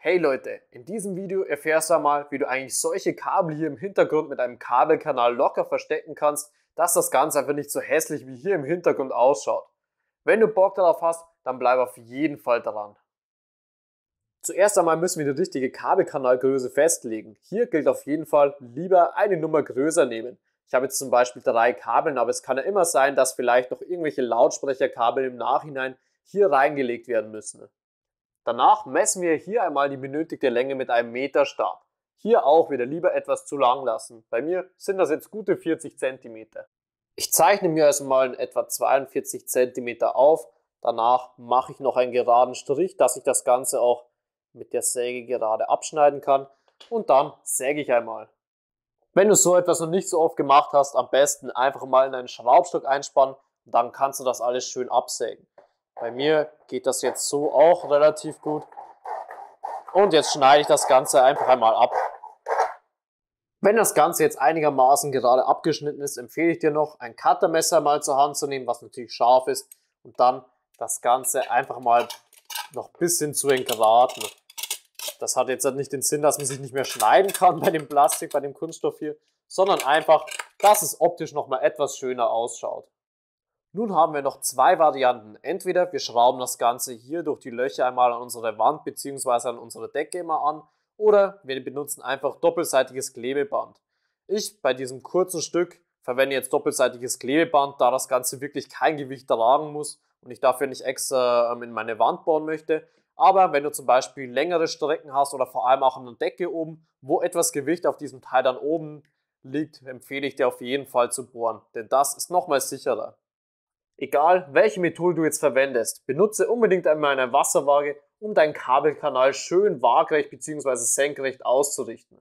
Hey Leute, in diesem Video erfährst du einmal, wie du eigentlich solche Kabel hier im Hintergrund mit einem Kabelkanal locker verstecken kannst, dass das Ganze einfach nicht so hässlich wie hier im Hintergrund ausschaut. Wenn du Bock darauf hast, dann bleib auf jeden Fall dran. Zuerst einmal müssen wir die richtige Kabelkanalgröße festlegen. Hier gilt auf jeden Fall, lieber eine Nummer größer nehmen. Ich habe jetzt zum Beispiel drei Kabeln, aber es kann ja immer sein, dass vielleicht noch irgendwelche Lautsprecherkabel im Nachhinein hier reingelegt werden müssen. Danach messen wir hier einmal die benötigte Länge mit einem Meterstab. Hier auch wieder lieber etwas zu lang lassen. Bei mir sind das jetzt gute 40 cm. Ich zeichne mir also mal in etwa 42 cm auf. Danach mache ich noch einen geraden Strich, dass ich das Ganze auch mit der Säge gerade abschneiden kann. Und dann säge ich einmal. Wenn du so etwas noch nicht so oft gemacht hast, am besten einfach mal in einen Schraubstock einspannen. Dann kannst du das alles schön absägen. Bei mir geht das jetzt so auch relativ gut. Und jetzt schneide ich das Ganze einfach einmal ab. Wenn das Ganze jetzt einigermaßen gerade abgeschnitten ist, empfehle ich dir noch, ein Cuttermesser mal zur Hand zu nehmen, was natürlich scharf ist. Und dann das Ganze einfach mal noch ein bisschen zu entgraten. Das hat jetzt nicht den Sinn, dass man sich nicht mehr schneiden kann bei dem Plastik, bei dem Kunststoff hier, sondern einfach, dass es optisch nochmal etwas schöner ausschaut. Nun haben wir noch zwei Varianten. Entweder wir schrauben das Ganze hier durch die Löcher einmal an unsere Wand bzw. an unsere Decke immer an oder wir benutzen einfach doppelseitiges Klebeband. Ich bei diesem kurzen Stück verwende jetzt doppelseitiges Klebeband, da das Ganze wirklich kein Gewicht tragen muss und ich dafür nicht extra ähm, in meine Wand bauen möchte. Aber wenn du zum Beispiel längere Strecken hast oder vor allem auch an der Decke oben, wo etwas Gewicht auf diesem Teil dann oben liegt, empfehle ich dir auf jeden Fall zu bohren, denn das ist nochmal sicherer. Egal, welche Methode du jetzt verwendest, benutze unbedingt einmal eine Wasserwaage, um deinen Kabelkanal schön waagrecht bzw. senkrecht auszurichten.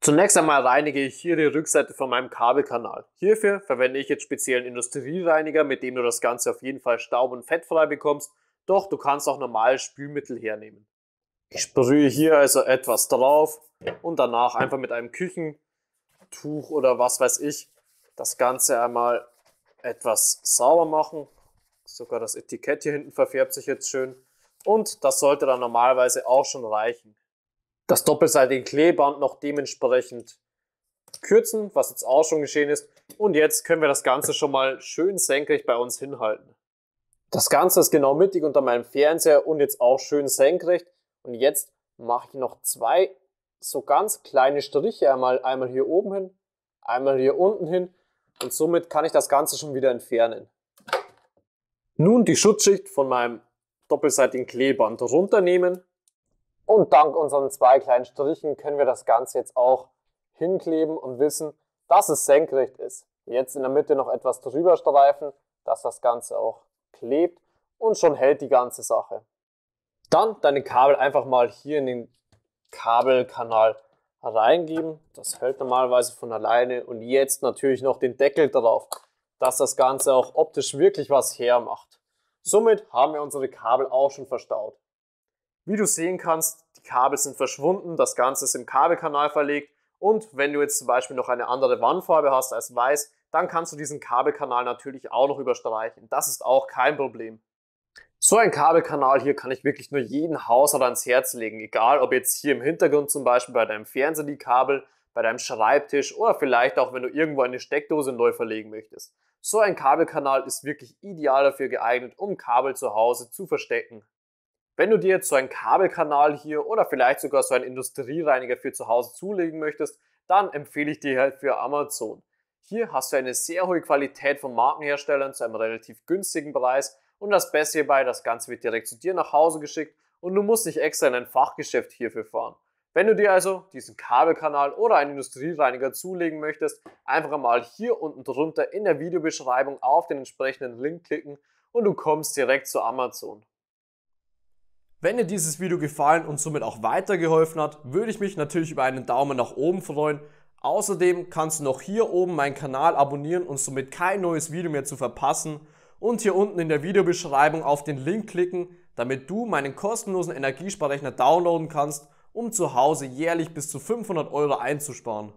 Zunächst einmal reinige ich hier die Rückseite von meinem Kabelkanal. Hierfür verwende ich jetzt speziellen Industriereiniger, mit dem du das Ganze auf jeden Fall staub- und fettfrei bekommst, doch du kannst auch normales Spülmittel hernehmen. Ich sprühe hier also etwas drauf und danach einfach mit einem Küchentuch oder was weiß ich das Ganze einmal etwas sauber machen. Sogar das Etikett hier hinten verfärbt sich jetzt schön. Und das sollte dann normalerweise auch schon reichen. Das doppelseitige Klebeband noch dementsprechend kürzen, was jetzt auch schon geschehen ist. Und jetzt können wir das Ganze schon mal schön senkrecht bei uns hinhalten. Das Ganze ist genau mittig unter meinem Fernseher und jetzt auch schön senkrecht. Und jetzt mache ich noch zwei so ganz kleine Striche einmal, einmal hier oben hin, einmal hier unten hin und somit kann ich das Ganze schon wieder entfernen. Nun die Schutzschicht von meinem doppelseitigen Klebeband runternehmen. Und dank unseren zwei kleinen Strichen können wir das Ganze jetzt auch hinkleben und wissen, dass es senkrecht ist. Jetzt in der Mitte noch etwas drüber streifen, dass das Ganze auch klebt und schon hält die ganze Sache. Dann deine Kabel einfach mal hier in den Kabelkanal reingeben. Das hält normalerweise von alleine. Und jetzt natürlich noch den Deckel drauf, dass das Ganze auch optisch wirklich was hermacht. Somit haben wir unsere Kabel auch schon verstaut. Wie du sehen kannst, die Kabel sind verschwunden, das Ganze ist im Kabelkanal verlegt. Und wenn du jetzt zum Beispiel noch eine andere Wandfarbe hast als weiß, dann kannst du diesen Kabelkanal natürlich auch noch überstreichen. Das ist auch kein Problem. So ein Kabelkanal hier kann ich wirklich nur jeden Haushalt ans Herz legen, egal ob jetzt hier im Hintergrund zum Beispiel bei deinem Fernseher die Kabel, bei deinem Schreibtisch oder vielleicht auch wenn du irgendwo eine Steckdose neu verlegen möchtest. So ein Kabelkanal ist wirklich ideal dafür geeignet, um Kabel zu Hause zu verstecken. Wenn du dir jetzt so einen Kabelkanal hier oder vielleicht sogar so einen Industriereiniger für zu Hause zulegen möchtest, dann empfehle ich dir halt für Amazon. Hier hast du eine sehr hohe Qualität von Markenherstellern zu einem relativ günstigen Preis und das Beste hierbei, das Ganze wird direkt zu dir nach Hause geschickt und du musst nicht extra in ein Fachgeschäft hierfür fahren. Wenn du dir also diesen Kabelkanal oder einen Industriereiniger zulegen möchtest, einfach mal hier unten drunter in der Videobeschreibung auf den entsprechenden Link klicken und du kommst direkt zu Amazon. Wenn dir dieses Video gefallen und somit auch weitergeholfen hat, würde ich mich natürlich über einen Daumen nach oben freuen. Außerdem kannst du noch hier oben meinen Kanal abonnieren und somit kein neues Video mehr zu verpassen und hier unten in der Videobeschreibung auf den Link klicken, damit du meinen kostenlosen Energiesparrechner downloaden kannst, um zu Hause jährlich bis zu 500 Euro einzusparen.